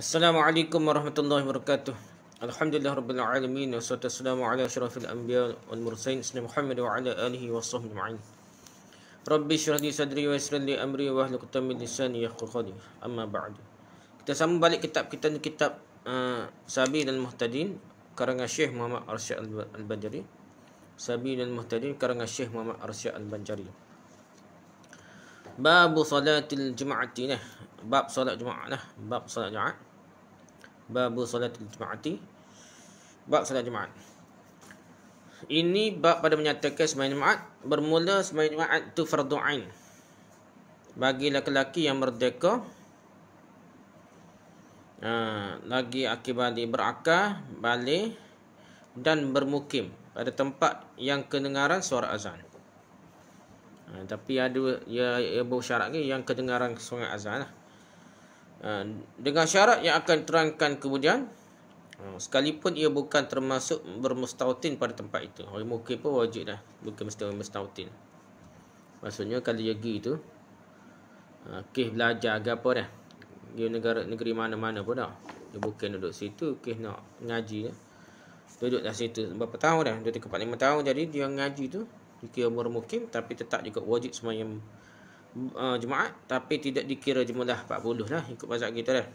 Assalamualaikum warahmatullahi wabarakatuh. Alhamdulillah rabbil alamin wassalatu wassalamu ala asyrafil anbiya wal mursalin sayyidina Muhammad wa ala alihi washabbihi ajma'in. Rabbi shrah sadri wa li amri wa hlul 'uqdatam min lisani yafqahu qawli. Amma ba'du. Kita sambung balik kitab kita ni kitab uh, Sabi dan Muhtadin karangan Syekh Muhammad Arsyad Al-Banjari. Sabi dan Muhtadin karangan Syekh Muhammad Arsyad Al-Banjari. Bab salatil jumaatinah. Bab salat jumaat lah. Bab salat jumaat. Babu solat jumaati Bab solat jumaat Ini bab pada menyatakan semayang jumaat Bermula semayang jumaat tu ain Bagi lelaki yang merdeka ha, Lagi akibat berakah Balik Dan bermukim Pada tempat yang kedengaran suara azan ha, Tapi ada Ya, ya, ya syarat yang kedengaran suara azan lah Ha, dengan syarat yang akan terangkan kemudian ha, sekalipun ia bukan termasuk bermustautin pada tempat itu orang mukim pun wajib dah bukan mesti bermustautin maksudnya kalau dia pergi tu ha, kih belajar ke apa dah dia negara negeri mana-mana pun dah dia bukan duduk situ kih nak ngaji dah duduk dah situ berapa tahun dah 2 3 4 5 tahun jadi dia ngaji tu dia mukim, tapi tetap juga wajib semuanya uh, Jumaat tapi tidak dikira jumlah 40 lah ikut mazhab kita lah.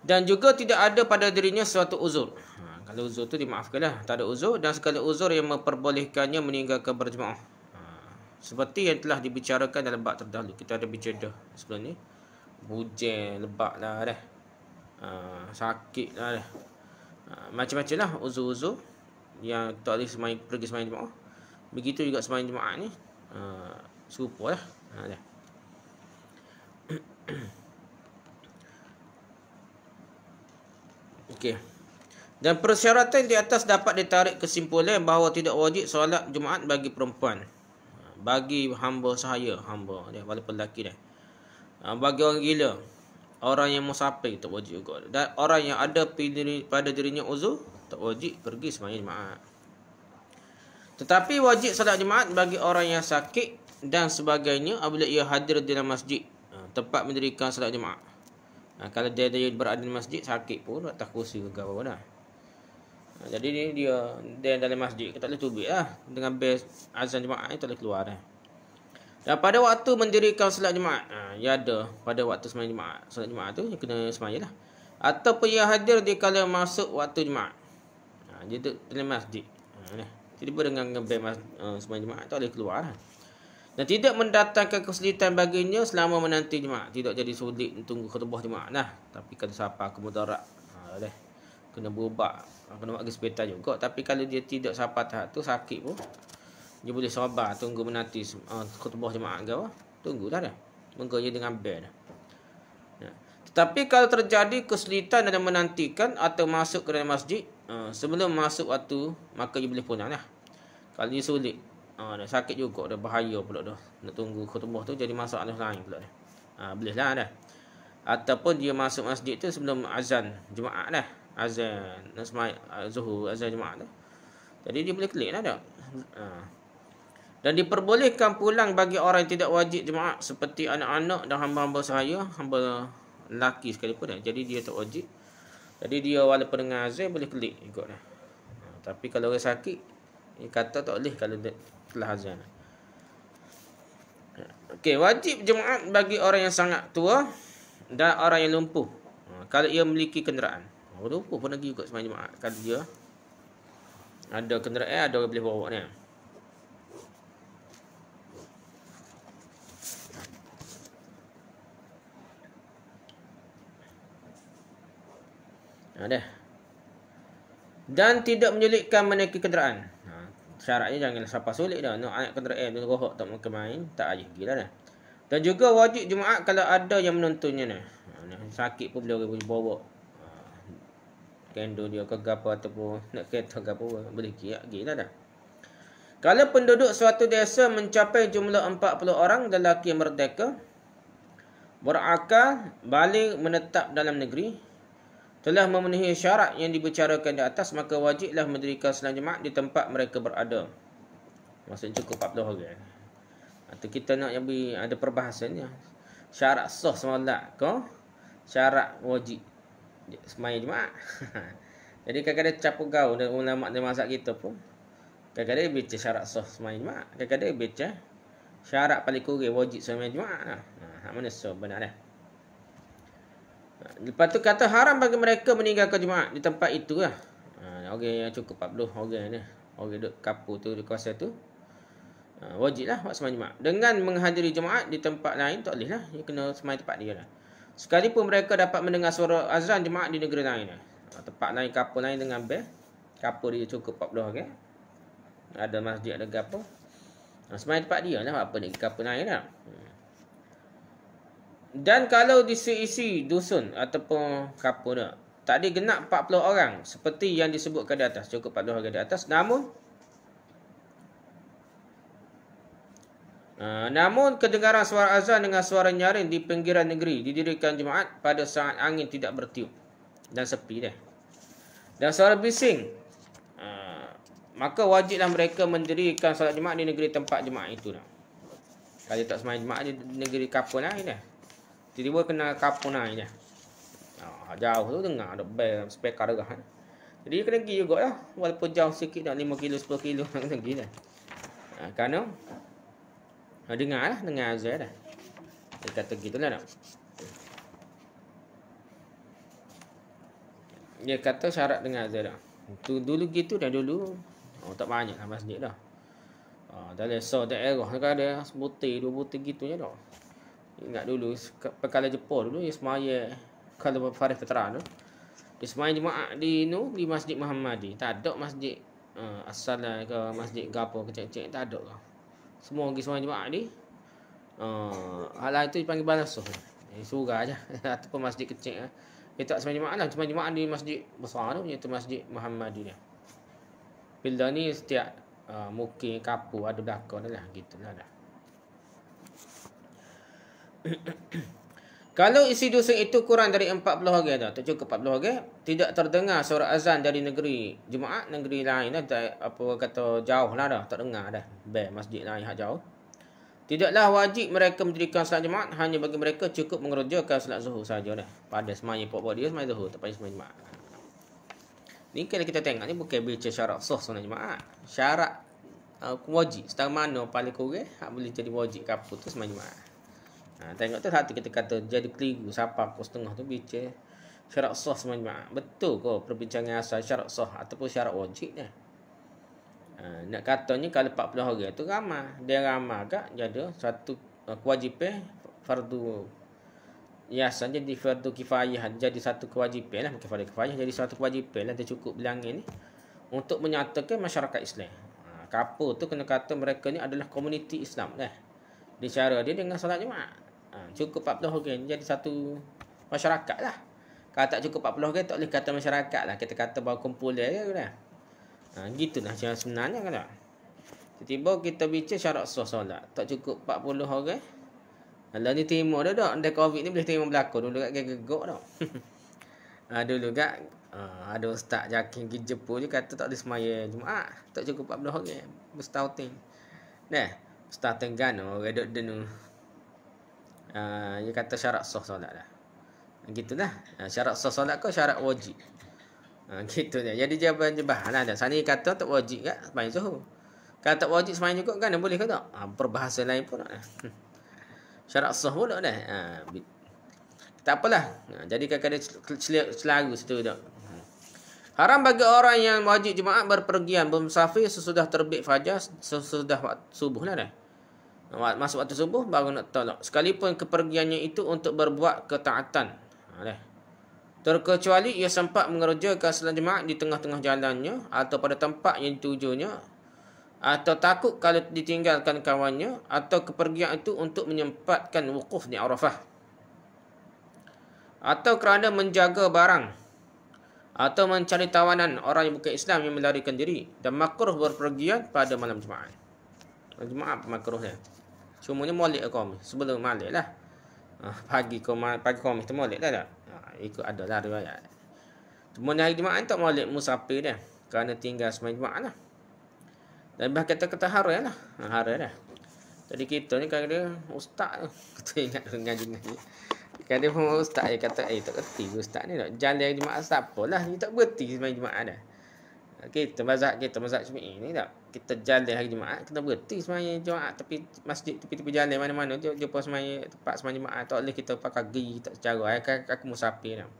Dan juga tidak ada pada dirinya suatu uzur. Ha, kalau uzur tu dimaafkan lah. Tak ada uzur dan segala uzur yang memperbolehkannya meninggalkan berjemaah. Ha, seperti yang telah dibicarakan dalam bab terdahulu. Kita ada bincang dah sebelum ni. Bujeng, lebak lah dah. Ha, sakit lah dah. Ha, Macam-macam lah uzur-uzur yang tak boleh semain, pergi semain jemaah. Begitu juga semain jemaah ni uh, serupa lah ha, dah. okay. dan persyaratan di atas dapat ditarik kesimpulan bahawa tidak wajib solat Jumaat bagi perempuan ah, bagi hamba sahaya hamba dia walaupun lelaki dah bagi orang gila orang yang musafir tak wajib juga dan orang yang ada pada dirinya uzur tak wajib pergi sembahyang jemaah tetapi wajib salat jemaat bagi orang yang sakit dan sebagainya apabila ia hadir di dalam masjid ha, tempat mendirikan salat jemaat. Ha, kalau dia, dia berada di masjid sakit pun tak kursi ke apa dah. Ha, jadi ni dia dia dalam masjid kita tak boleh tubik lah. dengan bes azan jemaat tak boleh keluar dah. Dan pada waktu mendirikan salat jemaat, ha, ya ada pada waktu semayang jemaat. Solat jemaat tu kena semayang lah. Atau pun ia hadir di kala masuk waktu jemaat. Ha, dia tu dalam masjid. Ha, ni. Jadi tiba dengan ngeban uh, eh, semua jemaah tak boleh keluar kan? dan tidak mendatangkan kesulitan baginya selama menanti jemaah tidak jadi sulit tunggu khutbah jemaah nah tapi kalau siapa kemudarat ha, boleh ha, kena berubah kena pergi hospital juga tapi kalau dia tidak sampai tahap tu sakit pun dia boleh sabar tunggu menanti uh, khutbah jemaah eh, ke tunggu dah dah mengaji dengan ban ya. tetapi kalau terjadi kesulitan dalam menantikan atau masuk ke dalam masjid Ha, sebelum masuk waktu maka you boleh punah lah. Kalau you sulit, uh, ha, dah sakit juga, dah bahaya pula dah. Nak tunggu khutbah tu jadi masalah lain pula. Uh, boleh lah dah. Ataupun dia masuk masjid tu sebelum azan Jumaat lah. Azan, nasmai, zuhur, azan Jumaat lah. Jadi dia boleh klik lah tak? Dan diperbolehkan pulang bagi orang yang tidak wajib jemaah Seperti anak-anak dan hamba-hamba sahaya. Hamba lelaki sekalipun lah. Jadi dia tak wajib. Jadi dia walaupun dengan azan boleh klik ikut dah. Ha, tapi kalau orang sakit, dia kata tak boleh kalau telah azan. Ha, okey, wajib jemaat bagi orang yang sangat tua dan orang yang lumpuh. Ha, kalau ia memiliki kenderaan. Orang lumpuh pun lagi ikut semalam jemaat. Kalau dia ada kenderaan, ada orang boleh bawa ni. Ada. Ha, Dan tidak menyulitkan menaiki kenderaan. Ha, syaratnya jangan siapa sulit dah. Nak naik kenderaan, tu rohok tak mungkin main. Tak ayah gila dah. Dan juga wajib Jumaat kalau ada yang menontonnya ni. Ha, sakit pun boleh boleh bawa. kendo dia ke apa ataupun nak kereta ke apa. Boleh kira gila dah. Kalau penduduk suatu desa mencapai jumlah 40 orang lelaki merdeka. Berakal, balik menetap dalam negeri telah memenuhi syarat yang dibicarakan di atas maka wajiblah mendirikan solat jemaah di tempat mereka berada. Masih cukup 40 orang. Atau kita nak yang ada perbahasannya. Syarat sah solat ke? Syarat wajib sembahyang jemaah. Jadi kadang-kadang capuk gaul dan ulama di masa kita pun kadang-kadang baca syarat sah sembahyang jemaah, kadang-kadang baca syarat paling kurang wajib sembahyang jemaah. Lah. Ha, mana sah benar dah. Lepas tu kata haram bagi mereka meninggalkan Jumaat di tempat itu lah. Ha, okay, yang cukup 40 orang ni. Orang duduk kapur tu di kawasan tu. Ha, wajib lah buat sembahyang Jumaat. Dengan menghadiri Jumaat di tempat lain tak lah. Dia kena sembahyang tempat dia lah. Sekalipun mereka dapat mendengar suara azan Jumaat di negeri lain lah. Ha, tempat lain kapur lain dengan bel. Kapur dia cukup 40 okay. Ada masjid ada apa. Nah, tempat dia lah apa ni kapur lain lah. Hmm. Dan kalau diisi dusun ataupun kapura, tak ada genap 40 orang seperti yang disebutkan di atas. Cukup 40 orang di atas. Namun, uh, namun kedengaran suara azan dengan suara nyaring di pinggiran negeri didirikan jemaat pada saat angin tidak bertiup dan sepi dah. Dan suara bising, uh, maka wajiblah mereka mendirikan solat jemaat di negeri tempat jemaat itu. Kalau tak semain jemaat di negeri kapur ini. dah tiba-tiba kena kapur lah naik ah, je. Ha, jauh tu dengar ada bel speaker dah. Eh. Kan? Jadi kena pergi juga lah. Walaupun jauh sikit nak 5 kilo, 10 kilo. Kena pergi lah. Ha, kerana. Ha, dengar lah. Dengar Azrael lah. Dia kata gitu lah tak? Dia kata syarat dengan Azrael lah. Tu, dulu gitu dah dulu. Oh, tak banyak lah masjid dah. Ha, dah lesa daerah. Kan ada sebutir, dua butir gitu je dah ingat dulu pekala Jepun dulu yang semaya kalau Farid Petra tu dia semaya jemaah di nu di Masjid Muhammadi tak ada masjid uh, eh, asal ke masjid gapo kecik-kecik. cek tak ada lah semua pergi semaya jemaah ni uh, eh, hal itu dipanggil balasuh eh, surah je ataupun masjid kecik. lah eh. dia tak semaya jemaah lah cuma jemaah di masjid besar tu iaitu masjid Muhammadi ni bila ni setiap uh, mukim kapu ada belakang lah gitu lah dah Kalau isi dusun itu kurang dari 40 orang dah, tak cukup 40 orang, tidak terdengar suara azan dari negeri jemaat, negeri lain dah, tak, apa kata jauh lah dah, tak dengar dah, bear masjid lain yang jauh. Tidaklah wajib mereka mendirikan salat jemaat, hanya bagi mereka cukup mengerjakan salat zuhur sahaja dah. Pada semuanya pokok dia semuanya zuhur, tak payah semuanya jemaat. Ni kalau kita tengok ni bukan baca syarat sah sunat jemaat. Syarat uh, wajib, setara mana paling kurang, hak boleh jadi wajib kapur tu semuanya jemaat. Ha, tengok tu lah hati kita kata jadi keliru siapa kos tengah tu bice syarat sah semua Betul ke perbincangan asal syarat sah ataupun syarat wajib dah. Ha, nak katanya kalau 40 hari tu ramai. Dia ramai agak jadi satu uh, kewajipan fardu Ya, sahaja jadi fardu kifayah jadi satu kewajipan lah. Bukan fardu kifayah jadi satu kewajipan lah. Dia cukup bilangin ni. Untuk menyatakan masyarakat Islam. Ha, kapa tu kena kata mereka ni adalah komuniti Islam lah. Di cara dia dengan salat jemaah ha, Cukup 40 orang jadi satu masyarakat lah Kalau tak cukup 40 orang tak boleh kata masyarakat lah Kita kata bawa kumpul dia je kan. ha, Gitu lah cara sebenarnya kan tak Tiba-tiba kita bincang syarat suah solat Tak cukup 40 orang Kalau ni terima dah tak Dah covid ni boleh terima berlaku Dulu kat gegegok tak ha, Dulu kat Uh, ada ustaz jakin pergi jepul je kata tak ada semaya Jumaat Tak cukup 40 orang Ustaz ting Nah Ustaz tenggan orang duduk denu uh, dia kata syarat sah solat lah ah, gitulah uh, syarat sah solat ke syarat wajib uh, gitu dia jadi jawapan jebahlah dan sana dia lah kata tak wajib ke sembahyang zuhur kata wajib sembahyang cukup kan boleh ke tak uh, perbahasa lain pun lah. syarat sah pula dah uh, tak apalah uh, jadi kadang-kadang selaru situ tak Haram bagi orang yang wajib jemaah berpergian bermusafir sesudah terbit fajar sesudah waktu subuh lah dah. Masuk waktu subuh baru nak tolak. Sekalipun kepergiannya itu untuk berbuat ketaatan. Ha, Terkecuali ia sempat mengerjakan salat jemaat di tengah-tengah jalannya atau pada tempat yang ditujunya. Atau takut kalau ditinggalkan kawannya atau kepergian itu untuk menyempatkan wukuf di Arafah. Atau kerana menjaga barang. Atau mencari tawanan orang yang bukan Islam yang melarikan diri. Dan makruh berpergian pada malam jemaat. Malam jemaat makruhnya. Semuanya molek komis. Sebelum malik lah. Ha, pagi kau pagi komis tu molek tak tak? Ha, ikut adalah riwayat. Semuanya hari Jumaat tak molek musafir dia. Kerana tinggal semuanya Jumaat lah. Dan bahagian kita kata haram lah. Ha, haram dah. Jadi kita ni kan dia ustaz tu. Kita ingat dengan ngaji-ngaji. Kan dia pun ustaz dia kata, eh tak kerti ustaz ni tak. Jalan hari Jumaat siapa lah. Dia tak berhenti semuanya Jumaat dah. Kita mazhab kita, mazhab cemik ni tak kita jalan hari Jumaat kita berhenti semaya Jumaat tapi masjid tepi-tepi jalan mana-mana dia dia pun semaya tempat semaya Jumaat tak boleh kita pakai gi tak secara ai kan aku musafir nak.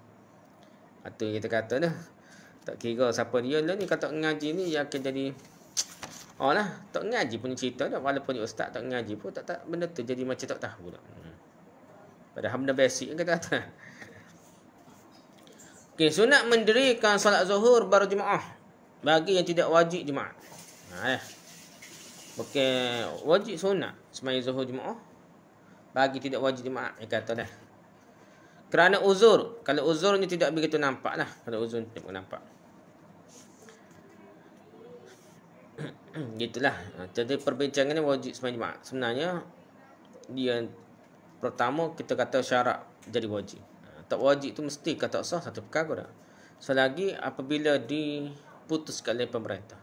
Atau kita kata dah tak kira siapa dia lah ni kata ngaji ni yang akan jadi oh lah tak ngaji punya cerita dah walaupun dia ustaz tak ngaji pun tak tak benda tu jadi macam tak tahu dah. Hmm. Padahal benda basic kan kata. -kata. Okey, sunat mendirikan solat zuhur baru berjemaah bagi yang tidak wajib jemaah. Ha eh. Okey, wajib sunat sembahyang Zuhur Jumaah. Bagi tidak wajib jemaah dia kata dah. Kerana uzur, kalau uzurnya tidak begitu nampak lah. kalau uzur tidak begitu nampak. Gitulah. Ha, jadi perbincangan ni wajib sembahyang jemaah. Sebenarnya dia pertama kita kata syarat jadi wajib. Ha, tak wajib tu mesti kata sah satu perkara dah. Selagi apabila diputuskan oleh pemerintah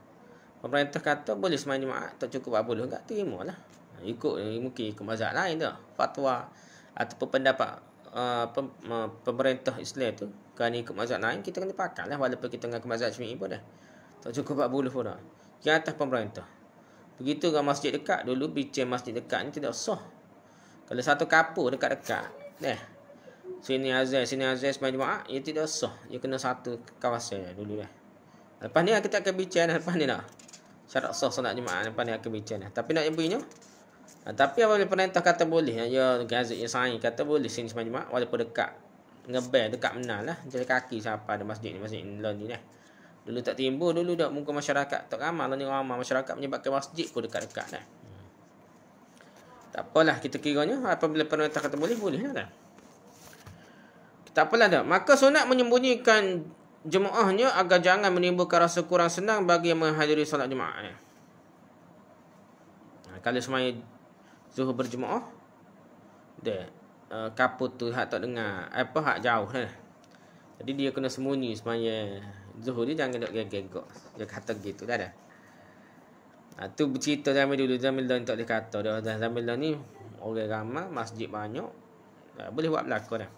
Pemerintah kata boleh semain jemaah Tak cukup 40 Enggak terima lah ha, Ikut eh, mungkin ikut mazhab lain tu Fatwa atau pendapat uh, pem, uh, Pemerintah Islam tu Kan ikut mazhab lain Kita kena pakai lah Walaupun kita dengan mazhab syumi pun dah Tak cukup 40 pun dah Di atas pemerintah Begitu dengan masjid dekat Dulu bincang masjid dekat ni tidak sah Kalau satu kapur dekat-dekat Dah Sini Azhar, sini Azhar semain jemaah Ia tidak sah Ia kena satu kawasan dulu dah Lepas ni lah kita akan bincang Lepas ni lah syarat sah solat Jumaat depan ni akan bincang lah. Tapi nak jumpanya. Ha, tapi apabila perintah kata boleh. Ya, ya Gazik yang sain kata boleh sini semalam Jumaat. Walaupun dekat. Ngebel dekat menal lah. Jadi kaki siapa ada masjid ni. Masjid ni, ni lah. Dulu tak timbul. Dulu dah muka masyarakat tak ramah. Lalu ni ramah masyarakat menyebabkan masjid pun dekat-dekat lah. Tak apalah kita kiranya. Apabila perintah kata boleh. Boleh lah. Tak apalah dah. Maka sunat menyembunyikan jemaahnya agar jangan menimbulkan rasa kurang senang bagi yang menghadiri solat jemaah. Ni. Ha, kalau semai zuhur berjemaah, dia uh, kaput tu hak tak dengar, apa hak jauh ni. Jadi dia kena sembunyi semuanya zuhur dia jangan nak gegek. Dia kata gitu dah dah. Ah tu bercerita zaman dulu zaman dah tak dikata dah zaman dulu ni orang ramai masjid banyak boleh buat berlakon dah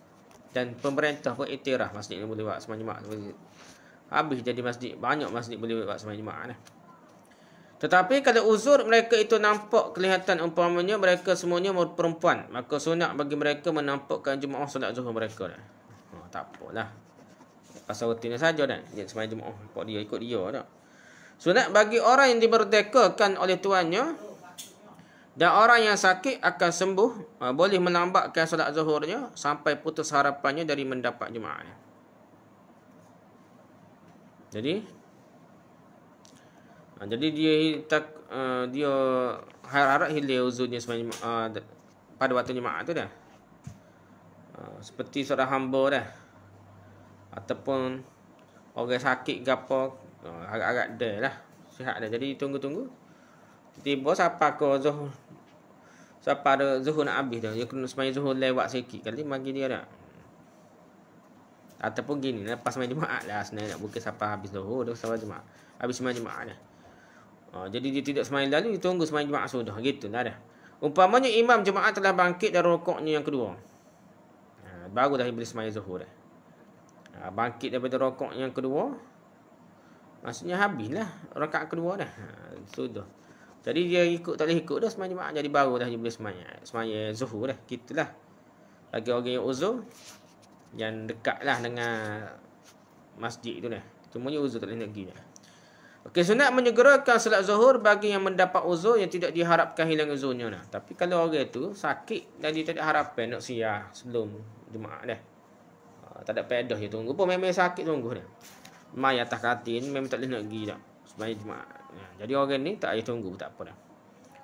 dan pemerintah pun itirah masjid boleh buat semua jemaah habis jadi masjid banyak masjid boleh buat semua jemaah ni tetapi kalau uzur mereka itu nampak kelihatan umpamanya mereka semuanya perempuan maka sunat bagi mereka menampakkan jemaah solat zuhur mereka ni oh, tak apalah pasal rutin saja dan ni semua jemaah ikut dia ikut dia tak sunat bagi orang yang diberdekakan oleh tuannya dan orang yang sakit akan sembuh, ha, boleh menambahkan solat zuhurnya sampai putus harapannya dari mendapat jemaah. Jadi ha, jadi dia tak ha, dia harap-harap hilang uzurnya pada waktu jemaah tu dah. seperti seorang hamba dah. Ataupun orang sakit gapo agak-agak dah lah. Sihat dah. Jadi tunggu-tunggu. Tiba siapa ke zuhur? Sampai ada zuhur nak habis dah. Dia kena semayang zuhur lewat sikit kali bagi dia dah. Ataupun gini lepas semayang jumaat lah sebenarnya nak buka sampai habis zuhur dah oh, sampai jumaat. Habis semayang jumaat dah. Oh, jadi dia tidak semayang lalu dia tunggu semayang jumaat sudah gitu lah dah. Umpamanya imam jemaah telah bangkit dari rokoknya yang kedua. Ah, baru dah boleh semayang zuhur dah. Ah, bangkit daripada rokok yang kedua. Maksudnya habislah rakaat kedua dah. sudah. So, jadi dia ikut tak boleh ikut dah semayang jemaah jadi baru dah dia boleh semayang. Semayang zuhur dah. Kita lah. Bagi orang yang uzur. Yang dekat lah dengan masjid tu dah. Semuanya dia uzur tak boleh pergi dah. Okey, sunat menyegerakan solat zuhur bagi yang mendapat uzur yang tidak diharapkan hilang uzurnya. Nah. Tapi kalau orang tu sakit dan dia tak ada harapan nak siar sebelum jemaah dah. Uh, tak ada pedah dia tunggu. Pun memang sakit tunggu dah. Mayat atas katin memang tak boleh nak pergi dah semayang jemaah. Ya, jadi orang ni tak payah tunggu tak apa dah.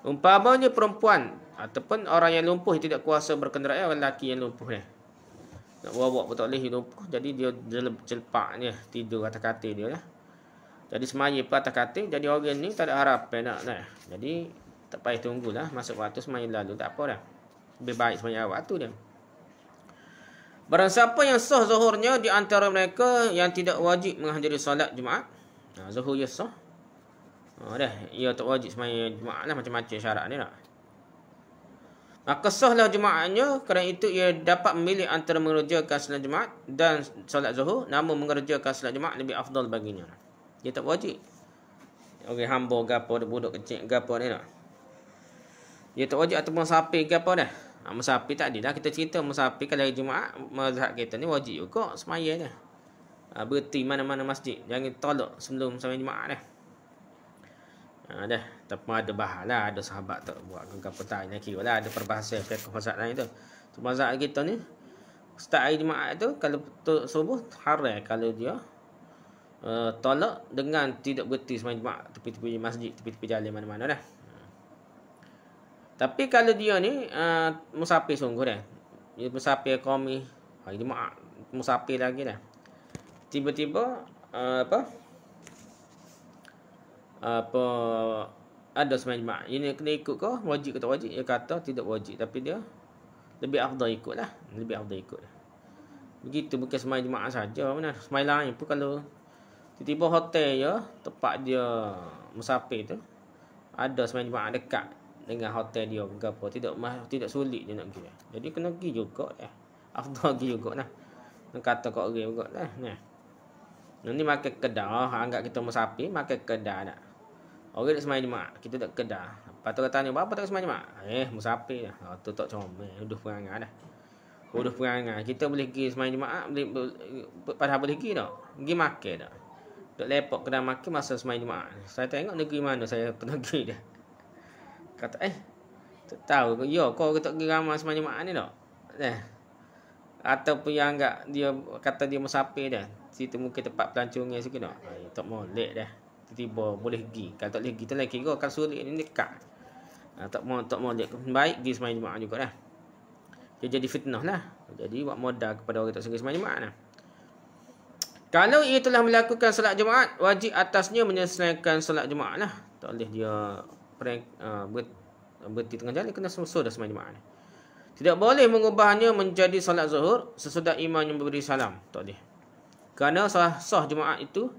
Umpamanya perempuan ataupun orang yang lumpuh yang tidak kuasa berkenderaan orang lelaki yang lumpuh ni. Nak bawa pun tak boleh lumpuh. Jadi dia celpaknya tidur atas katil dia lah. Jadi semayang pun atas katil. Jadi orang ni tak ada harapan nak. Lah. Jadi tak payah tunggu lah. Masuk waktu semayang lalu tak apa dah. Lebih baik semayang awak tu dia. Barang siapa yang sah zuhurnya di antara mereka yang tidak wajib menghadiri solat Jumaat. Nah, zuhur yang sah. Oh, dah. Ia tak wajib semaya jemaah lah macam-macam syarat ni nak. Maka sahlah jemaahnya kerana itu ia dapat memilih antara mengerjakan salat jemaah dan solat zuhur. Namun mengerjakan salat jemaah lebih afdal baginya. Dia tak wajib. Okey, hamba ke apa, budak kecil ke apa ni nak. Dia tak wajib ataupun sapi ke apa dah. Ha, Mesapi tak ada Kita cerita mesapi kalau jemaah mazhab kita ni wajib juga semaya dah. Ha, berhenti mana-mana masjid. Jangan tolak sebelum sampai jemaah dah. Ha, dah. Tapi ada bahan lah. Ada sahabat tak buat gengkar petang. Ini kira lah. Ada perbahasa. Fiyakul Fasad lain tu. Tu mazhab kita ni. Setiap hari Jumaat tu. Kalau betul subuh. Haram kalau dia. Uh, tolak dengan tidak berhenti semangat Jumaat. Tepi-tepi masjid. Tepi-tepi jalan mana-mana dah. Tapi kalau dia ni. Uh, musafir sungguh dah. Dia musafir kami. Hari Jumaat. Musafir lagi dah. Tiba-tiba. Uh, apa? Apa? apa ada semain jemaah. Ini kena ikut ke? Wajib ke tak wajib? Dia kata tidak wajib. Tapi dia lebih afdal ikutlah. Lebih afdal ikut. Begitu bukan semain jemaah saja. Mana? Semain lain pun kalau tiba-tiba hotel ya, tempat dia musafir tu ada semain jemaah dekat dengan hotel dia ke apa. Tidak tidak sulit dia nak pergi. Jadi kena pergi juga eh. Afdal pergi juga lah. Nak kata kat orang juga lah. Eh. Nah. Ini makan kedah. Ah, anggap kita musafir makan kedah nak. Orang nak semai jemaah, kita tak kedah. Lepas kata ni, apa tak semai jemaah? Eh, musafir lah. Oh, tu tak comel. Uduh perangai dah. Uduh perangai. Kita boleh pergi semai jemaah, boleh, padahal boleh pergi tak? Pergi makan tak? Tak lepak kedah makan masa semayang jemaah. Saya tengok negeri mana saya pernah pergi dah. Kata, eh, tak tahu. Yo, kau kata pergi ramai semai jemaah ni tak? Eh. Ataupun yang enggak, dia kata dia musafir dah. Situ mungkin tempat pelancongnya sikit tak? Eh, ah, tak boleh dah tiba boleh pergi kalau tak boleh kita lain kira kan suruh ni dekat ha, tak mau tak mau dia baik pergi sembahyang jumaat juga lah dia jadi fitnah lah jadi buat modal kepada orang tak sembahyang sembahyang jumaat lah kalau ia telah melakukan solat jumaat wajib atasnya menyelesaikan solat jumaat lah tak boleh dia prank, uh, berhenti tengah jalan kena selesai dah sembahyang jumaat ni tidak boleh mengubahnya menjadi solat zuhur sesudah imam yang memberi salam. Tak boleh. Kerana sah, sah jumaat itu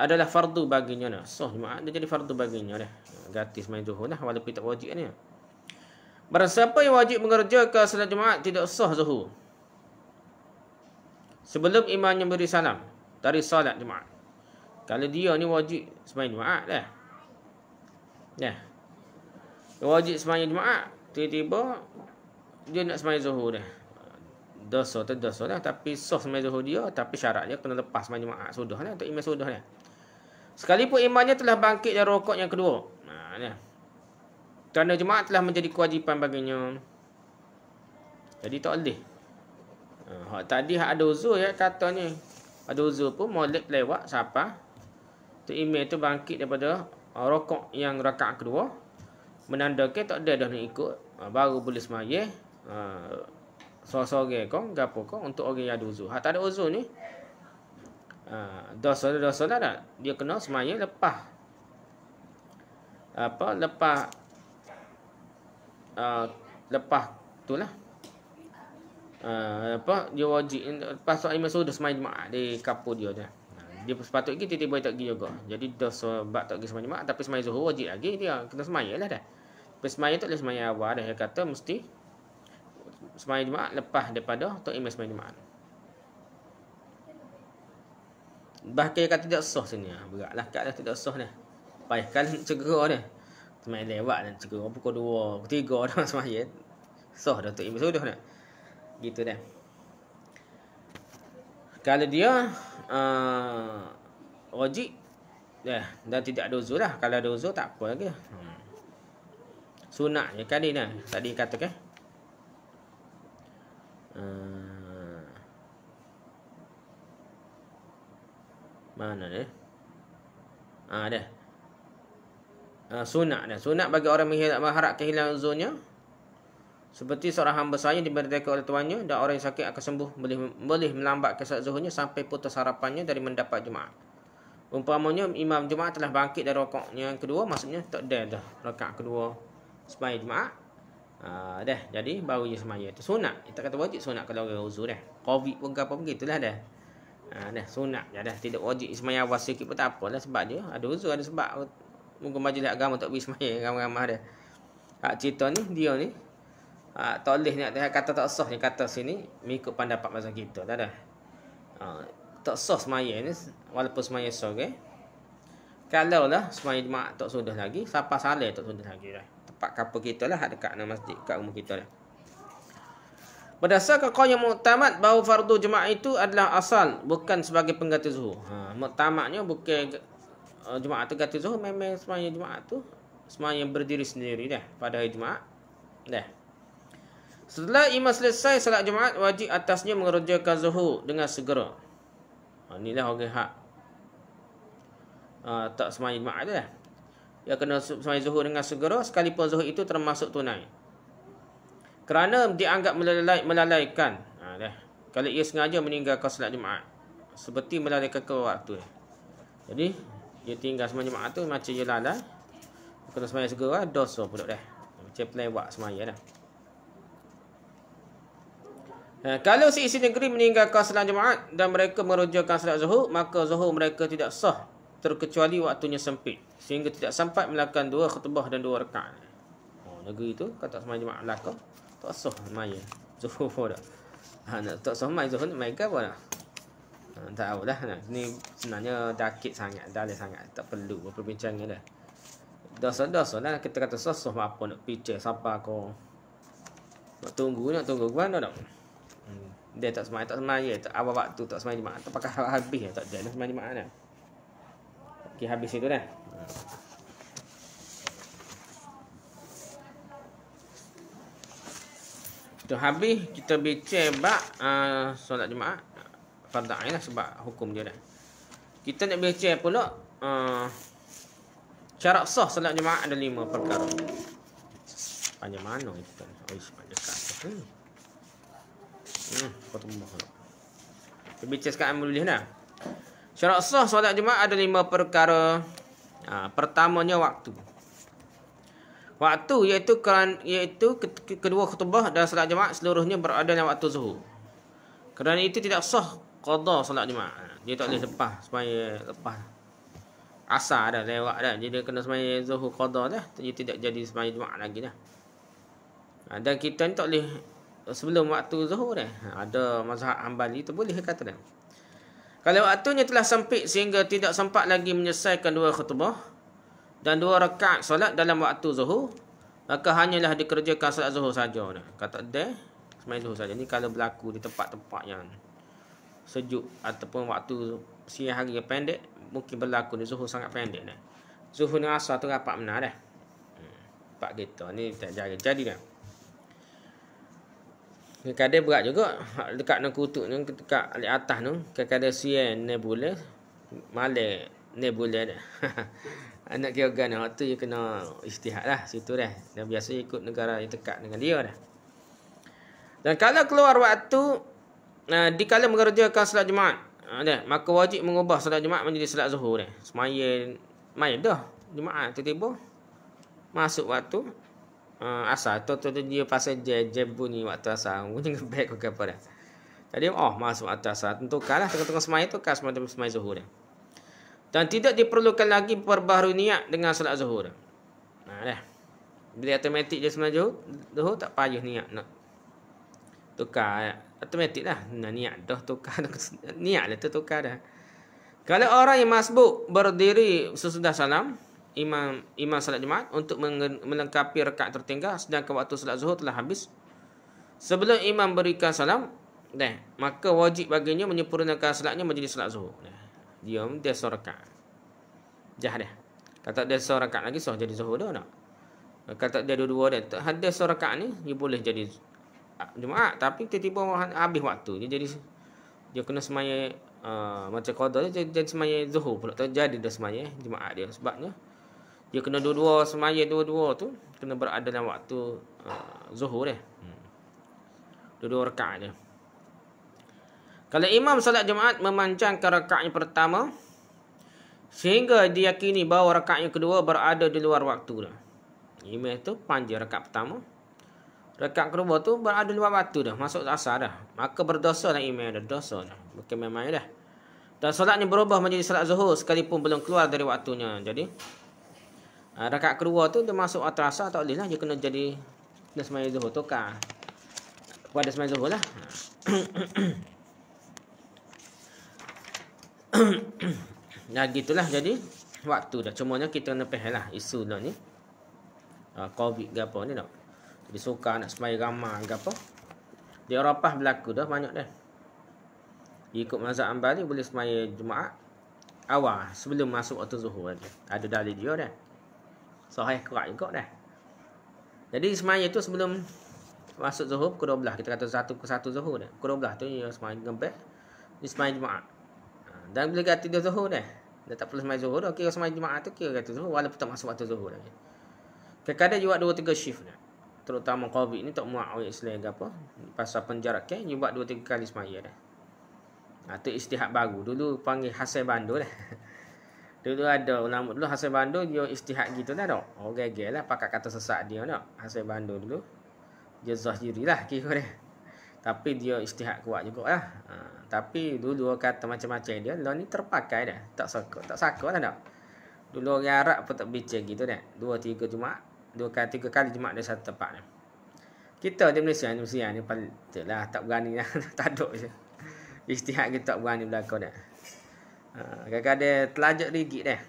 adalah fardu baginya nah. So Jumaat dia jadi fardu baginya dah. Gratis main Zuhur lah walaupun tak wajib ni. Barang siapa yang wajib mengerjakan salat Jumaat tidak sah Zuhur. Sebelum imam yang beri salam dari salat Jumaat. Kalau dia ni wajib sembahyang Jumaat dah. Dah. Wajib sembahyang Jumaat, tiba-tiba dia nak sembahyang Zuhur dah. Dosa tu dosa lah. Tapi sah sembahyang Zuhur dia. Tapi syarat dia kena lepas sembahyang Jumaat. Sudah lah. Untuk imam sudah lah. Sekalipun imannya telah bangkit dari rokok yang kedua. Nah, Kerana jemaah telah menjadi kewajipan baginya. Jadi tak boleh. Ha, tadi ada uzur ya katanya. Ada uzur pun molek lewat siapa. Tu imam tu bangkit daripada uh, rokok yang rakaat kedua. Menandakan tak ada dah nak ikut. Uh, baru boleh semayah. Uh, ha, Sore-sore kau, gapo untuk orang yang ada uzur. Ha, tak ada uzur ni. Ha, dah solat dah solat tak dia kena semaya lepas apa lepas uh, lepas tu lah uh, ha, apa dia wajib lepas solat lima suruh semaya jemaah di kapur dia dah dia sepatut pergi tiba-tiba tak pergi juga jadi dah sebab tak pergi semaya jemaah tapi semaya zuhur wajib lagi dia kena semaya lah dah tapi semaya tak boleh semaya awal dia kata mesti semaya jemaah lepas daripada tak imam semaya jemaah Bahkan kata tidak sah sebenarnya. Ah, Beratlah kat dah tidak sah ni. Baik Paikan cegera ni, Semai lewat dan cegera pukul 2, pukul 3 dah semai. Sah dah tu ibu sudah dah. Gitu dah. Kalau dia a uh, wajib eh, dah dan tidak ada uzur lah. Kalau ada uzur tak apa lagi. Hmm. Sunat je kan ni dah. Tadi kata ke? Kan? Uh, ah, Mana dia? Ha, ada. Ha, sunat dia. Sunat bagi orang mengharap kehilangan zonnya. Seperti seorang hamba saya diberdekat oleh tuannya dan orang yang sakit akan sembuh boleh, boleh melambatkan saat zuhurnya sampai putus harapannya dari mendapat jumaat. Umpamanya imam jumaat telah bangkit dari rokoknya yang kedua maksudnya tak dah dah rokak kedua sembahyat jumaat. Uh, dah jadi baru dia sembahyat. Itu sunat. Kita kata wajib sunat kalau orang uzur dah. Covid pun ke apa begitulah dah. Ha, dah sunat je dah tidak wajib semayang awal sikit pun tak apalah sebab dia ada uzur ada sebab muka majlis agama tak boleh semayang ramai-ramai dia hak cerita ni dia ni hak tak boleh ni kata tak sah ni kata sini mengikut pandapat masa kita tak ada ha, tak sah semayang ni walaupun semayang sah okay? kalau lah semayang jemaah tak sudah lagi siapa salah tak sudah lagi dah tempat kapal kita lah dekat dalam masjid dekat rumah kita lah Berdasarkan kau yang muktamad bahawa fardu jemaah itu adalah asal bukan sebagai pengganti zuhur. Ha muktamadnya bukan uh, jemaah tu ganti zuhur memang semuanya jemaah tu semuanya berdiri sendiri dah pada hari jemaah. Dah. Setelah imam selesai salat jemaah wajib atasnya mengerjakan zuhur dengan segera. Ha inilah orang okay, hak. Uh, tak semanya jemaah dah. Ya kena semanya zuhur dengan segera sekalipun zuhur itu termasuk tunai kerana dianggap melalai, melalaikan ha, dah. kalau ia sengaja meninggalkan salat jemaat, seperti melalaikan ke waktu dia. jadi dia tinggal semalam jumaat tu macam dia lalai kena semayang segera ah, dosa pula dah macam pelai buat semayang dah Ha, kalau seisi negeri meninggalkan salat jemaat dan mereka merujukkan salat zuhur, maka zuhur mereka tidak sah terkecuali waktunya sempit. Sehingga tidak sempat melakukan dua khutbah dan dua rekaan. Oh, ha, negeri itu kata semalam jemaat belakang. Tak sah maya. Eh. Zuhur pun dah. Ha, nak tak sah maya zuhur ni ke pun dah. Ha, tak tahu dah. Nah. Ni sebenarnya dakit sangat. Dalih sangat. Tak perlu perbincangan dah. Dosa-dosa lah kita kata sosoh apa nak picture siapa kau Nak tunggu nak tunggu ke mana tak hmm. Dia tak semayah tak semayah tak awal waktu tak semayah Tak pakai habis ya tak jalan semayah jemaah lah habis itu dah hmm. tu habis kita bincang bab uh, solat jumaat fardu lah sebab hukum dia dah. Kita nak bincang pula uh, ah, syarat sah solat jumaat ada lima perkara. Panjang mana kita? Oi, panjang kat atas. Hmm, kau tumbuh. Kita bincang sekarang mulih dah. Cara sah solat jumaat ada lima perkara. Uh, pertamanya waktu waktu iaitu kan iaitu kedua khutbah dan solat jemaah seluruhnya berada dalam waktu zuhur. Kerana itu tidak sah qada solat jemaah. Ha, dia tak boleh lepas supaya lepas asar dah lewat dah. Jadi dia kena sembahyang zuhur qada dah. jadi tidak jadi sembahyang jemaah lagi dah. Ha, dan kita ni tak boleh sebelum waktu zuhur dah. Ha, ada mazhab Hambali itu boleh kata dah. Kalau waktunya telah sempit sehingga tidak sempat lagi menyelesaikan dua khutbah, dan dua rakaat solat dalam waktu zuhur maka hanyalah dikerjakan solat zuhur saja dah kata deh semain zuhur saja ni kalau berlaku di tempat-tempat yang sejuk ataupun waktu siang hari yang pendek mungkin berlaku di zuhur sangat pendek dah zuhur ni asar tu rapat benar dah pak hmm, kita ni tak jaga jadi kan Kadang-kadang berat juga dekat nak kutuk ni dekat di atas tu kadang sian ni boleh malek ni boleh dah anak kira gana waktu dia kena istihad lah situ dah. Dan biasa ikut negara yang dekat dengan dia dah. Dan kalau keluar waktu, uh, di kala mengerjakan salat jemaat, uh, ah, dah, maka wajib mengubah salat jemaat menjadi salat zuhur dah. Semaya, main dah jemaat tiba-tiba. Masuk waktu, uh, ah, asal tu, tu, dia pasal jeb bunyi waktu asal. Bunyi ngebek ke apa dah. Jadi, oh, masuk waktu asal. Tentukan lah, tengok tengah semaya tu, kan semaya, zuhur dah dan tidak diperlukan lagi perbaharu niat dengan solat zuhur. Nah dah. Bila automatik je solat zuhur, zuhur tak payah niat nak. Tukar ya. Automatik lah. Nah, niat dah tukar. niat dah tu tukar dah. Kalau orang yang masbuk berdiri sesudah salam, imam imam salat jumaat untuk melengkapi rekat tertinggal sedangkan waktu solat zuhur telah habis. Sebelum imam berikan salam, deh, maka wajib baginya menyempurnakan salatnya menjadi salat zuhur. Deh dia dia sorakat. Jah dia. Kalau tak dia sorakat lagi sah jadi zuhur dah nak. Kalau tak dia dua-dua dia tak ada sorakat ni dia boleh jadi jumaat tapi tiba-tiba habis waktu dia jadi dia kena semaya uh, macam qada dia jadi, jadi semaya zuhur pula tak jadi dah semaya jumaat dia sebabnya dia kena dua-dua semaya dua-dua tu kena berada dalam waktu uh, zuhur dia. Hmm. Dua-dua rakaat dia. Kalau imam solat jemaat memanjangkan rakaat yang pertama sehingga diyakini bahawa rakaat yang kedua berada di luar waktu dah. Imam tu panjang rakaat pertama. Rakaat kedua tu berada di luar waktu dah, masuk asar dah. Maka berdosa lah imam dah, dosa dah. Bukan memang main dah. Dan solatnya berubah menjadi solat Zuhur sekalipun belum keluar dari waktunya. Jadi ah, rakaat kedua tu dia masuk atas asar tak boleh lah dia kena jadi kena sembahyang Zuhur tukar. Pada sembahyang Zuhur lah. Nah gitulah jadi Waktu dah cuma Cumanya kita kena pahal lah Isu dah ni uh, Covid ke apa ni tak Jadi suka nak semai ramai ke apa Di Eropah berlaku dah banyak dah Ikut mazhab ambal ni boleh semai Jumaat Awal sebelum masuk waktu zuhur lagi. Ada dalil dia dah Sahih kuat juga dah Jadi semai tu sebelum Masuk zuhur pukul 12 Kita kata satu ke satu zuhur dah Pukul 12 tu ni semai gembek Ni semai Jumaat dan bila kata dia zuhur dah. Dia tak perlu semayang zuhur dah. Okey, semayang jumaat tu kira kata zuhur walaupun tak masuk waktu zuhur lagi. Kadang-kadang juga dua tiga shift dah. Terutama COVID ni tak muat orang Islam ke apa. Pasal penjarak kan, you buat dua tiga kali semayang dah. Itu ha, istihad baru. Dulu panggil Hasan Bandul lah. Dulu ada ulama dulu Hasan Bandul dia istihad gitu dah dok. Oh, gagal lah, Pakak kata sesat dia dok. Hasan Bandul dulu. Lah, dia zahiri kira-kira tapi dia istihad kuat juga lah. Ha, tapi dulu kata macam-macam dia, lah ni terpakai dah. Tak sakut, tak sakut lah tak. Dulu orang Arab pun tak bincang gitu dah. Dua, tiga jumat. Dua kali, tiga kali jumat dia satu tempat ni. Kita di Malaysia ni, Malaysia ni paling lah, tak berani lah. tak aduk je. Istihad kita tak berani berlaku dah. Ha, kadang-kadang ha, terlajak rigit dah.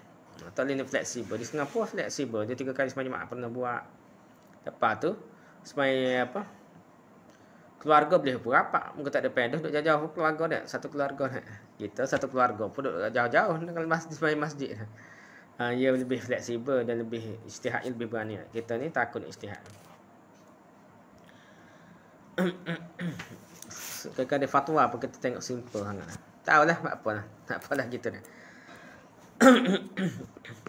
Tak boleh fleksibel. Di Singapura fleksibel. Dia tiga kali semalam jumat pernah buat. Lepas tu, semalam apa, keluarga boleh berapa muka tak ada pen duduk jauh-jauh keluarga dia satu keluarga dia kita satu keluarga pun duduk jauh-jauh dengan masjid sebagai masjid uh, ha, ia lebih fleksibel dan lebih istihadnya lebih berani kita ni takut istihad kadang ada fatwa apa kita tengok simple sangat tahu lah apa lah tak apa lah kita ni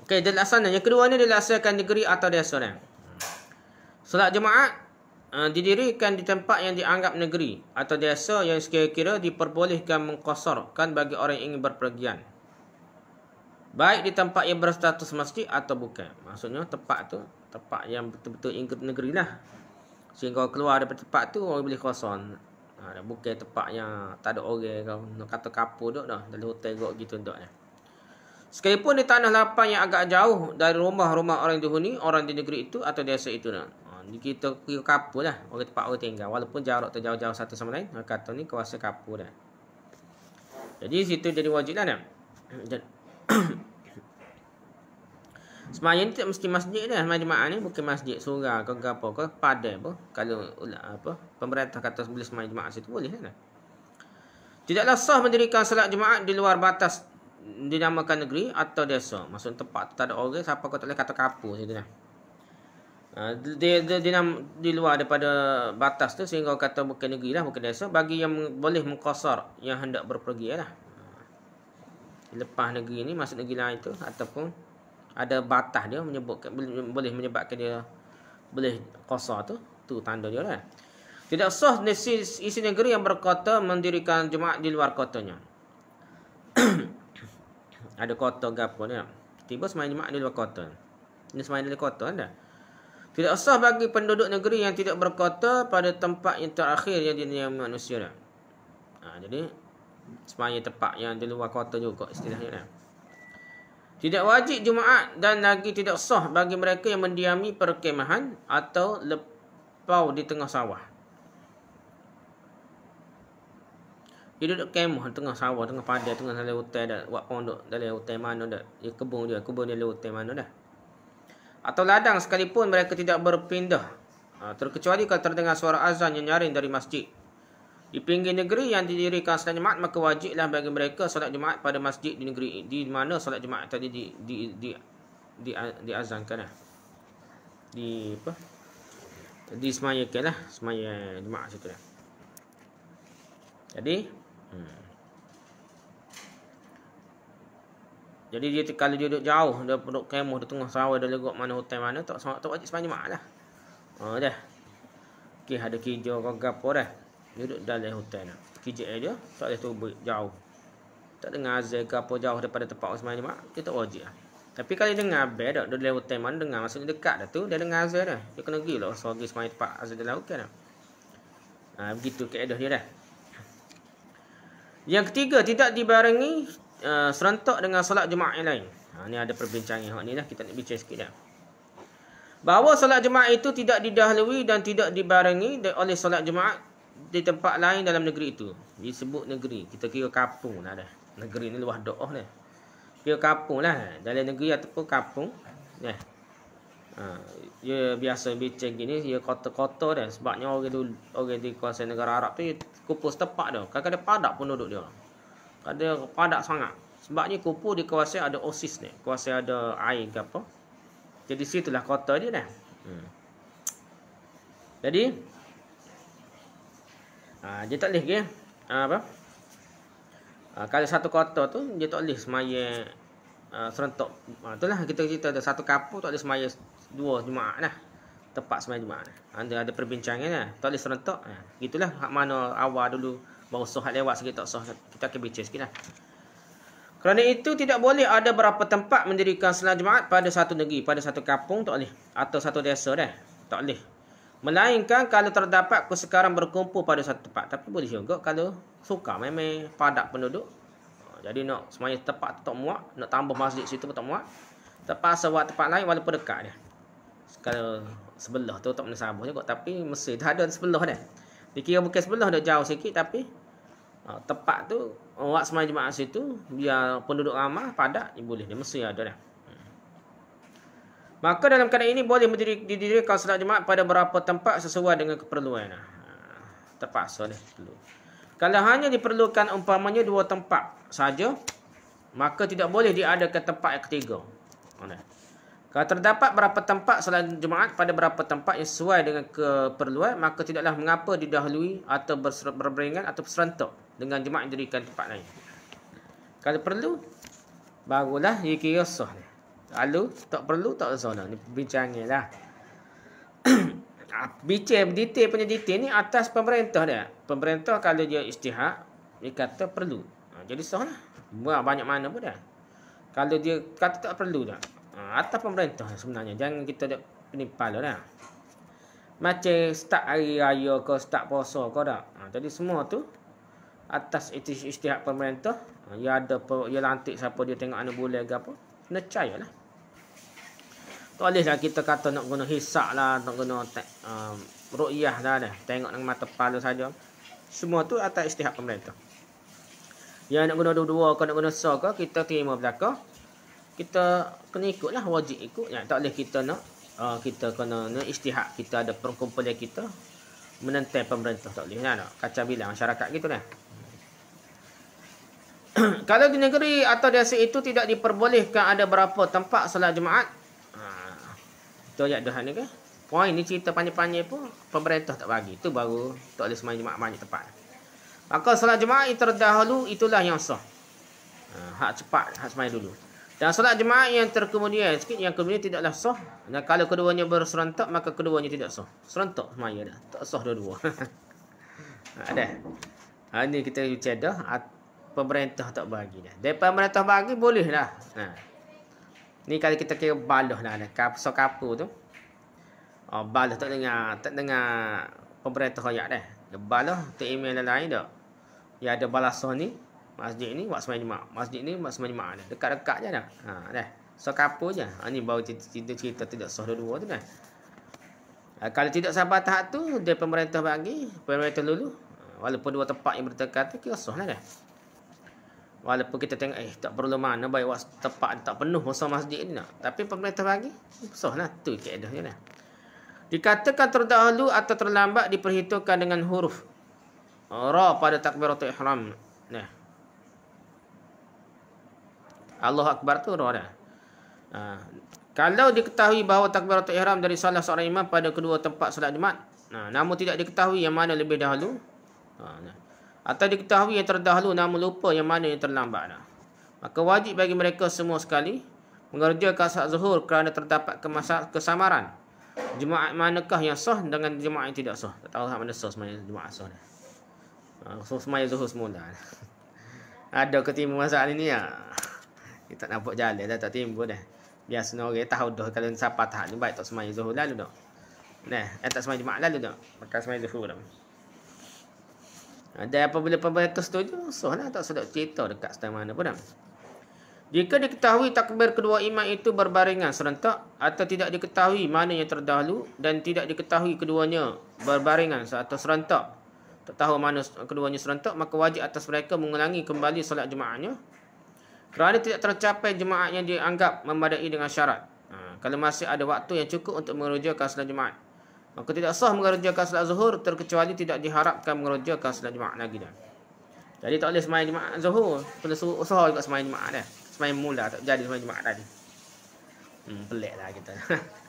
Okey, dia laksana. Yang kedua ni dia laksanakan negeri atau desa ni. Solat Jumaat Ah, didirikan di tempat yang dianggap negeri atau desa yang sekiranya diperbolehkan mengkosorkan bagi orang yang ingin berpergian. Baik di tempat yang berstatus masjid atau bukan. Maksudnya tempat tu tempat yang betul-betul ingat negeri lah. Sehingga keluar daripada tempat tu orang boleh kosong. Ha, bukan tempat yang tak ada orang kau nak kata kapur duk dah dari hotel kau gitu duk ya. Sekalipun di tanah lapang yang agak jauh dari rumah-rumah orang yang dihuni, orang di negeri itu atau desa itu. Nah ni kita kira kapur lah orang tempat orang tinggal walaupun jarak terjauh-jauh satu sama lain kata ni kuasa kapur lah jadi situ jadi wajib lah Semayang ni tak mesti masjid lah. Semayang jemaah ni bukan masjid surah ke apa ke padai apa. Kalau apa pemerintah kata boleh semayang jemaah situ boleh kan? Tidaklah sah mendirikan salat jemaah di luar batas dinamakan negeri atau desa. Maksud tempat tak ada orang siapa kau tak boleh kata kapur situ lah. Ha, dia, dia, dia, di luar daripada batas tu sehingga kata bukan negeri lah, bukan desa bagi yang boleh mengkosar yang hendak berpergi lah ha. lepas negeri ni masuk negeri lain tu ataupun ada batas dia menyebabkan boleh menyebabkan dia boleh kosar tu tu tanda dia lah tidak sah isi, isi negeri yang berkota mendirikan jemaah di luar kotanya ada kota gapo ni tiba semain jemaah di luar kota ni semain di luar kota kan tidak sah bagi penduduk negeri yang tidak berkota pada tempat yang terakhir yang dinamai manusia. Ha, jadi, sebenarnya tempat yang di luar kota juga istilahnya. Ha. Tidak wajib Jumaat dan lagi tidak sah bagi mereka yang mendiami perkemahan atau lepau di tengah sawah. Dia duduk kemah tengah sawah, tengah padang tengah dalam hutan dah. Buat pondok dalam hutan mana dah. Dia kebun dia, kebun dia dalam hutan mana dah atau ladang sekalipun mereka tidak berpindah ha, terkecuali kalau terdengar suara azan yang nyaring dari masjid di pinggir negeri yang didirikan selain jemaat maka wajiblah bagi mereka solat jemaat pada masjid di negeri di mana solat jemaat tadi di di di di diazankan di, lah. di apa tadi semayakanlah semaya jemaat situ lah. jadi hmm. Jadi dia kalau dia duduk jauh dia duduk kemah di tengah sawah dia lekat mana hutan mana tak sangat tak wajib sepanjang malam lah. Ha oh, dah. Okey ada kerja ke gapo dah. Dia duduk dalam hutan nah. Kerja dia tak boleh tu jauh. Tak dengar azan ke apa jauh daripada tempat orang sembahyang jemaah, dia wajib lah. Tapi kalau dia dengar bel dak dia lewat hutan mana dengar maksudnya dekat dah tu dia dengar azan dah. Dia kena gigilah sorgi sembahyang tempat azan dalam hutan nah. Ha, begitu keedah dia dah. Yang ketiga, tidak dibarengi Eh, serentak dengan solat jemaah yang lain. Ha, ini ada perbincangan yang ni lah. Kita nak bincang sikit dah. Bahawa solat jemaah itu tidak didahului dan tidak dibarengi oleh solat jemaah di tempat lain dalam negeri itu. Disebut negeri. Kita kira kapung lah dah. Negeri ni luah do'ah ni. Kira kapung lah. Dalam negeri ataupun kapung. Ya. Ha, ya biasa bincang gini, ya kota-kota dah. Sebabnya orang, dulu, orang di kawasan negara Arab tu, kupus tepat dah. Kadang-kadang padak pun duduk dia ada padat sangat. Sebabnya kupu dia kuasa ada osis ni. Kuasa ada air ke apa. Jadi situlah kota dia dah. Hmm. Jadi. Uh, dia tak boleh ke. Uh, ha, apa? Uh, kalau satu kota tu. Dia tak boleh semaya. Uh, serentok. Uh, itulah kita cerita. Ada satu kapur tak boleh semaya. Dua jumaat lah. Tepat semaya jumaat. Ada, lah. ada perbincangan lah. Tak boleh serentok. Uh, itulah mana awal dulu. Baru sohat lewat sikit tak sohat. Kita akan bincang sikit lah. Kerana itu tidak boleh ada berapa tempat mendirikan salat jemaat pada satu negeri. Pada satu kampung tak boleh. Atau satu desa dah. Tak boleh. Melainkan kalau terdapat sekarang berkumpul pada satu tempat. Tapi boleh juga kalau suka memang padat penduduk. Jadi nak semuanya tempat tu tak muak. Nak tambah masjid situ pun tak muak. Terpaksa buat tempat lain walaupun dekat dia. Kalau sebelah tu tak pernah sabar juga. Tapi mesti tak ada sebelah dia. Dikira bukan sebelah dia jauh sikit tapi Ha, tepat tu orang semai jemaah situ dia penduduk ramah padat ni boleh dia mesti ada dah maka dalam keadaan ini boleh didirikan solat jemaah pada berapa tempat sesuai dengan keperluan dah ha, terpaksa dah perlu kalau hanya diperlukan umpamanya dua tempat saja maka tidak boleh diadakan tempat yang ketiga kalau terdapat berapa tempat solat jemaah pada berapa tempat yang sesuai dengan keperluan maka tidaklah mengapa didahului atau berberingan atau serentak dengan jemaah dirikan tempat lain. Kalau perlu, barulah ia kira sah. Lalu, tak perlu, tak ada sah. Ini perbincangnya lah. Ah, Bicara detail punya detail ni atas pemerintah dia. Pemerintah kalau dia istihak, dia kata perlu. Ah, jadi sah lah. Banyak mana pun dia. Kalau dia kata tak perlu tak. Ah, atas pemerintah lah sebenarnya. Jangan kita ada penipal lah dah. Macam start hari raya ke start puasa ke tak. Jadi semua tu atas istihad pemerintah ya ada ya lantik siapa dia tengok anak boleh ke apa nescaya lah tak boleh lah kita kata nak guna hisap lah nak guna um, ru'yah lah dah. tengok dengan mata kepala saja semua tu atas istihad pemerintah Ya nak guna dua-dua ke nak guna sa ke kita terima belaka kita kena ikut lah wajib ikut ya, tak boleh kita nak uh, kita kena nak istihad kita ada perkumpulan kita menentang pemerintah tak boleh nah, nak kacau bilang masyarakat gitu lah kalau di negeri atau di Asia itu tidak diperbolehkan ada berapa tempat solat Jumaat. Ha. Tu ayat Tuhan ni ke? Poin ni cerita panjang-panjang pun pemerintah tak bagi. Itu baru tak boleh semain Jumaat banyak tempat. Maka solat Jumaat yang terdahulu itulah yang sah. Ha. hak cepat, hak semain dulu. Dan solat Jumaat yang terkemudian sikit yang kemudian tidaklah sah. Dan kalau keduanya berserentak maka keduanya tidak sah. Serentak semain dah. Tak sah dua-dua. Ha, ada. Ha ni kita cedah atau pemerintah tak bagi dah. Depan pemerintah bagi bolehlah. Ha. Ni kalau kita kira baloh dah ada kapso kapu tu. Oh ah, baloh tak dengar, tak dengar pemerintah royak dah. Baloh tu email dan lain dah. Ya ada balasan ni masjid ni buat semai jemaah. Masjid ni buat semai jemaah dah. Dekat-dekat je dah. Ha dah. So kapu je. Ha, ni baru cerita, cerita tidak sah dua-dua tu dah. Ha, kalau tidak sampai tahap tu dia pemerintah bagi, pemerintah lulu. Ha, walaupun dua tempat yang bertekad tu kira sah lah dah. Kan. Walaupun kita tengok eh tak perlu mana baik was tempat tak penuh masa masjid ni nak. Tapi pemerintah bagi besarlah tu kaedahnya ni. Lah. Dikatakan terdahulu atau terlambat diperhitungkan dengan huruf ra pada takbiratul ihram. Nah. Allahu akbar tu ra dah. Ha. Kalau diketahui bahawa takbiratul ihram dari salah seorang imam pada kedua tempat solat Jumaat, nah, namun tidak diketahui yang mana lebih dahulu. Ha, nah. Atau diketahui yang terdahulu namun lupa yang mana yang terlambat. Maka wajib bagi mereka semua sekali mengerjakan salat zuhur kerana terdapat kesamaran. Jemaat manakah yang sah dengan jemaat yang tidak sah. Tak tahu tak lah mana sah semuanya jemaat sah. Ni. Ha, so semuanya zuhur semula. Ada ketimbang masalah ini ya. Kita tak nak buat jalan dah tak timbul dah. Biasa semua orang tahu dah kalau siapa tahap ni baik tak semuanya zuhur lalu dah. Nah, eh, tak semuanya jemaat lalu dah. Maka semuanya zuhur dah. Ada apa bila pembayar tersetuju, soh lah tak sedap cerita dekat setengah mana pun. Jika diketahui takbir kedua imam itu berbarengan serentak atau tidak diketahui mana yang terdahulu dan tidak diketahui keduanya berbarengan atau serentak. Tak tahu mana keduanya serentak, maka wajib atas mereka mengulangi kembali solat jemaahnya. Kerana tidak tercapai jemaahnya dianggap memadai dengan syarat. Ha, kalau masih ada waktu yang cukup untuk mengerjakan solat jemaah. Maka tidak sah mengerjakan salat zuhur terkecuali tidak diharapkan mengerjakan salat jumaat lagi dah. Jadi tak boleh semain jumaat zuhur. Kena suruh usaha juga semain jumaat dah. Semain mula tak jadi semain jumaat tadi. Hmm, pelik lah kita.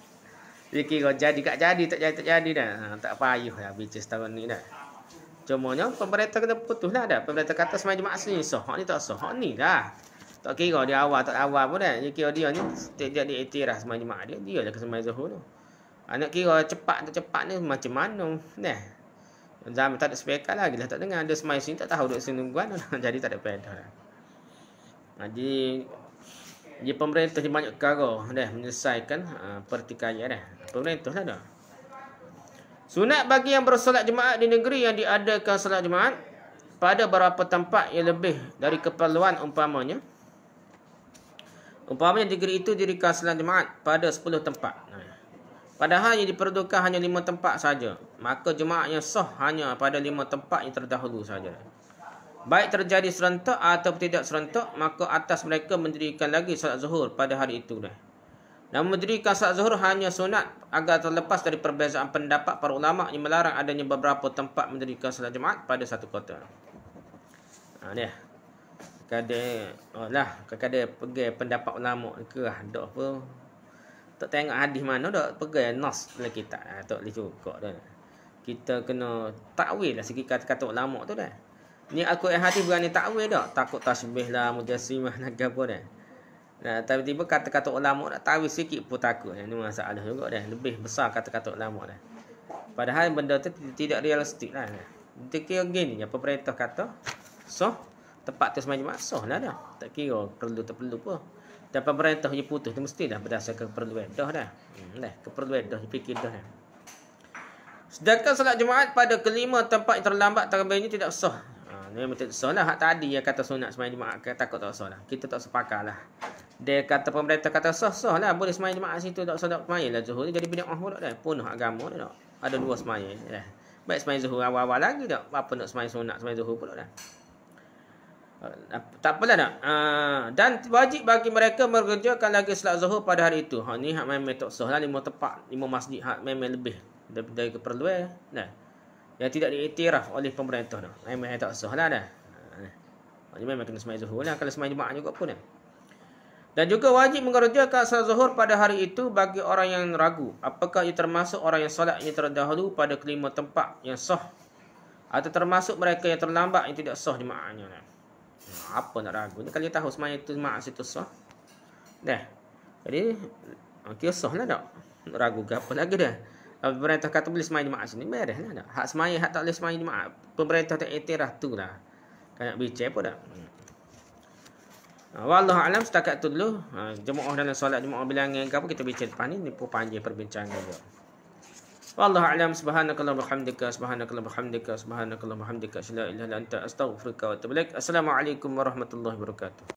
Dia kira jadi tak jadi, tak jadi, tak jadi dah. Ha, tak payuh lah bincang setahun ni dah. Cuma ni pemerintah kena putus lah dah. Pemerintah kata semain jumaat sini. sah hak ni tak sah Hak ni dah. Tak kira dia awal, tak awal pun dah. Dia dia ni setiap dia, dia, dia, dia, dia, dia, dia, dia, dia, dia, dia, dia, Anak ah, kira cepat tak cepat ni macam mana. Nah. Zaman tak ada speaker lagi lah tak dengar. Ada semai sini tak tahu duduk sini tungguan. Jadi tak ada pedal. Lah. Jadi ah, jadi pemerintah ni banyak perkara dah menyelesaikan uh, pertikaian dah. Pemerintah lah dah. Sunat bagi yang bersolat jemaat di negeri yang diadakan solat jemaat pada beberapa tempat yang lebih dari keperluan umpamanya. Umpamanya negeri itu didirikan solat jemaat pada 10 tempat. Nah. Padahal yang diperuntukkan hanya lima tempat saja. Maka jemaah yang sah hanya pada lima tempat yang terdahulu saja. Baik terjadi serentak atau tidak serentak, maka atas mereka mendirikan lagi salat zuhur pada hari itu. Namun mendirikan salat zuhur hanya sunat agar terlepas dari perbezaan pendapat para ulama yang melarang adanya beberapa tempat mendirikan salat jemaat pada satu kota. Ha, ni lah. kadang oh lah kadang pergi pendapat ulama ke ada apa tak tengok hadis mana dah pegang nas dalam kitab ha, ah, tak boleh cukup dah kita kena takwil lah segi kata-kata ulama tu dah ni aku yang hati berani takwil dah takut tasbih lah mujassimah nak lah, apa dah Nah, tapi tiba kata-kata ulama nak tahu sikit pun takut. Ini masalah juga dah. Lebih besar kata-kata ulama dah. Padahal benda tu tidak realistik lah. Dia kira gini. Apa perintah kata? So, tepat tu semacam masuk lah dah. Tak kira perlu tak perlu pun. Dan pemerintahnya putus mesti dah berdasarkan keperluan dah dah. Hmm, keperluan dah fikir dah. Sedangkan solat Jumaat pada kelima tempat yang terlambat tarawih ini tidak sah. Ha, ini memang sah lah. Hak tadi yang kata sunat semayang Jumaat kan, takut tak sah lah. Kita tak sepakar lah. Dia kata pemerintah kata sah, sah lah. Boleh semayang Jumaat situ tak sah tak semayang lah Zuhur. Jadi bina Allah pula dah. Punuh agama dia tak. Ada dua semayang. Ya. Baik semayang Zuhur awal-awal lagi tak. Apa nak semayang sunat, semayang Zuhur pula dah. Ah, tak apalah nak. Uh, dan wajib bagi mereka mengerjakan lagi selat zuhur pada hari itu. Ha, ni hak memang tak sah lah. Lima tepat. Lima masjid hak memang lebih. daripada keperluan. Eh. Nah. Yang tidak diiktiraf oleh pemerintah. Nah. Memang tak sah lah dah. Ah, ha, ni memang kena semai zuhur lah. Kalau semai jemaah juga pun. Nah. Eh. Dan juga wajib mengerjakan salat zuhur pada hari itu bagi orang yang ragu. Apakah ia termasuk orang yang solat yang terdahulu pada kelima tempat yang sah. Atau termasuk mereka yang terlambat yang tidak sah jemaahnya. Nah apa nak ragu ni kalau tahu semai tu mak situ sah dah jadi okey ah, sah lah dak nak ragu ke apa lagi dah ah, pemerintah kata boleh semai di mak sini beres lah dak hak semai hak tak boleh semai di mak pemerintah tak etirah tu lah kan nak bicara apa dak hmm. ah, Wallahu a'lam setakat tu dulu jemaah dalam solat jemaah bilangan ke apa kita bincang depan ni ini, pun panjang perbincangan dia. Wallahu a'lam subhanakallahumma hamdika subhanakallahumma hamdika subhanakallahumma hamdika la ilaha illa anta astaghfiruka wa atubu ilaik. Assalamualaikum warahmatullahi wabarakatuh.